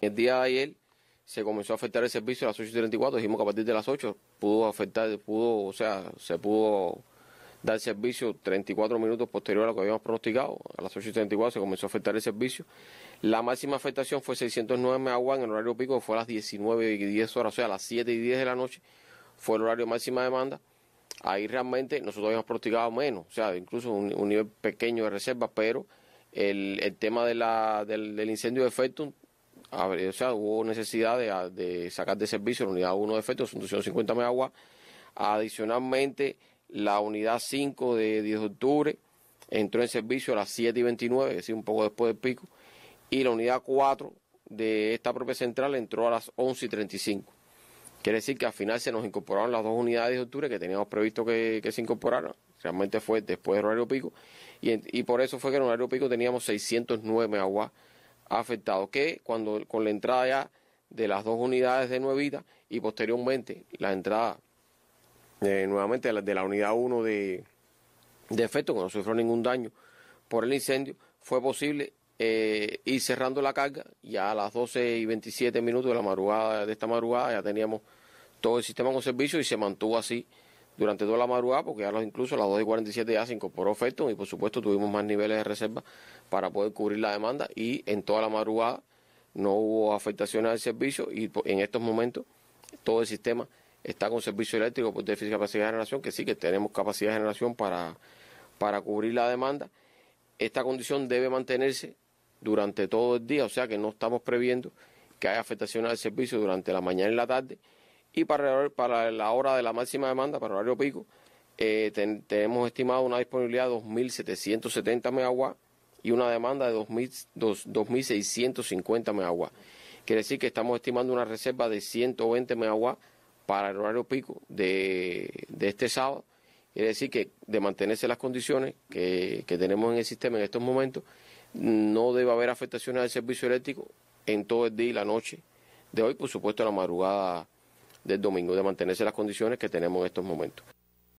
el día de ayer se comenzó a afectar el servicio a las y 8.34, dijimos que a partir de las 8 pudo afectar, pudo, o sea, se pudo dar servicio 34 minutos posterior a lo que habíamos pronosticado, a las y 8.34 se comenzó a afectar el servicio. La máxima afectación fue 609 megawatts en el horario pico, que fue a las 19 y 10 horas, o sea, a las 7 y 10 de la noche, fue el horario máxima demanda. Ahí realmente nosotros habíamos pronosticado menos, o sea, incluso un, nivel pequeño de reserva, pero el, tema del, incendio de Fenton o sea, hubo necesidad de, sacar de servicio la unidad 1 de efectos, son 250 megawatts. Adicionalmente, la unidad 5 de 10 de octubre entró en servicio a las 7 y 29, es decir, un poco después del pico, y la unidad 4 de esta propia central entró a las 11 y 35. Quiere decir que al final se nos incorporaron las dos unidades de octubre que teníamos previsto que, se incorporaran. Realmente fue después del horario pico. Y, y por eso fue que en el horario pico teníamos 609 megawatts afectado que cuando con la entrada ya de las dos unidades de Nuevita y posteriormente la entrada eh, nuevamente de la, unidad 1 de, de efecto, que no sufrió ningún daño por el incendio, fue posible eh, ir cerrando la carga. Ya a las 12 y 27 minutos de la madrugada de esta madrugada ya teníamos todo el sistema con servicio y se mantuvo así durante toda la madrugada, porque ya incluso a las 2 y 47 ya se incorporó Felton y por supuesto tuvimos más niveles de reserva para poder cubrir la demanda y en toda la madrugada no hubo afectaciones al servicio y en estos momentos todo el sistema está con servicio eléctrico por déficit de capacidad de generación, que sí que tenemos capacidad de generación para cubrir la demanda. Esta condición debe mantenerse durante todo el día, o sea que no estamos previendo que haya afectaciones al servicio durante la mañana y la tarde y para, la hora de la máxima demanda, para horario pico, eh, tenemos estimado una disponibilidad de 2.770 megawatts y una demanda de 2.650 megawatts. Quiere decir que estamos estimando una reserva de 120 megawatts para el horario pico de, este sábado. Quiere decir que de mantenerse las condiciones que, que tenemos en el sistema en estos momentos, no debe haber afectaciones al servicio eléctrico en todo el día y la noche de hoy, por supuesto, la madrugada del domingo, de mantenerse las condiciones que tenemos en estos momentos.